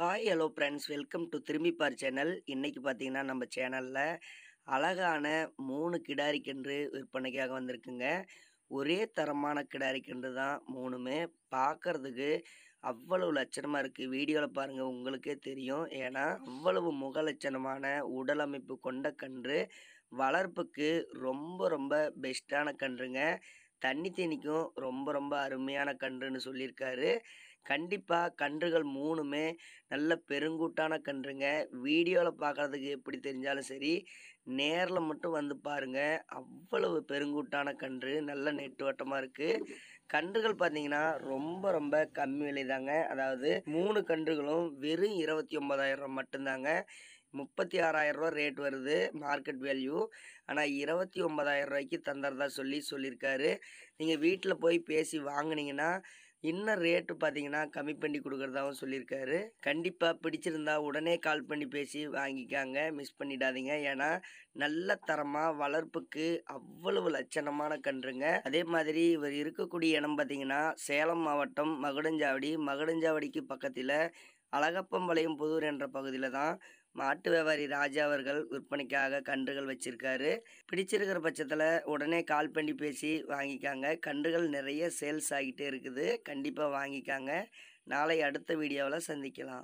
hi hello friends welcome to Thirumbippar channel இன்றைக்கி பார்த்தீங்கன்னா நம்ம சேனலில் அழகான மூணு கிடாரி கன்று விற்பனைக்காக வந்திருக்குங்க ஒரே தரமான கிடாரி கன்று தான் மூணுமே பார்க்குறதுக்கு அவ்வளவு லட்சணமாக இருக்குது வீடியோவில் பாருங்கள் உங்களுக்கே தெரியும் ஏன்னா அவ்வளவு முக லட்சணமான உடலமைப்பு கொண்ட கன்று வளர்ப்புக்கு ரொம்ப ரொம்ப பெஸ்ட்டான கன்றுங்க தண்ணி தேனிக்கும் ரொம்ப ரொம்ப அருமையான கன்றுன்னு சொல்லியிருக்காரு கண்டிப்பாக கன்றுகள் மூணுமே நல்ல பெருங்கூட்டான கன்றுங்க வீடியோவில் பார்க்குறதுக்கு எப்படி தெரிஞ்சாலும் சரி நேரில் மட்டும் வந்து பாருங்கள் அவ்வளவு பெருங்கூட்டான கன்று நல்ல நெட்டுவட்டமாக இருக்குது கன்றுகள் பார்த்தீங்கன்னா ரொம்ப ரொம்ப கம்மி விலை தாங்க அதாவது மூணு கன்றுகளும் வெறும் இருபத்தி ஒன்பதாயிரம் மட்டும்தாங்க முப்பத்தி ரூபா ரேட் வருது மார்க்கெட் வேல்யூ ஆனால் இருபத்தி ஒம்பதாயிரம் ரூபாய்க்கு தந்துறதா சொல்லி சொல்லியிருக்காரு நீங்கள் வீட்டில் போய் பேசி வாங்கினீங்கன்னா இன்னும் ரேட்டு பார்த்தீங்கன்னா கம்மி பண்ணி கொடுக்குறதாகவும் சொல்லியிருக்காரு கண்டிப்பாக பிடிச்சிருந்தா உடனே கால் பண்ணி பேசி வாங்கிக்காங்க மிஸ் பண்ணிடாதீங்க ஏன்னா நல்ல தரமாக வளர்ப்புக்கு அவ்வளவு லட்சணமான கன்றுங்க அதே மாதிரி இவர் இருக்கக்கூடிய இடம் பார்த்தீங்கன்னா சேலம் மாவட்டம் மகுடஞ்சாவடி மகுடஞ்சாவடிக்கு பக்கத்தில் அழகப்பம்பாளையம் புதூர் என்ற பகுதியில் தான் மாட்டு வியாபாரி ராஜா அவர்கள் விற்பனைக்காக கன்றுகள் வச்சுருக்காரு பிடிச்சிருக்கிற பட்சத்தில் உடனே கால் பண்ணி பேசி வாங்கிக்காங்க கன்றுகள் நிறைய சேல்ஸ் ஆகிட்டே இருக்குது கண்டிப்பாக வாங்கிக்காங்க நாளை அடுத்த வீடியோவில் சந்திக்கலாம்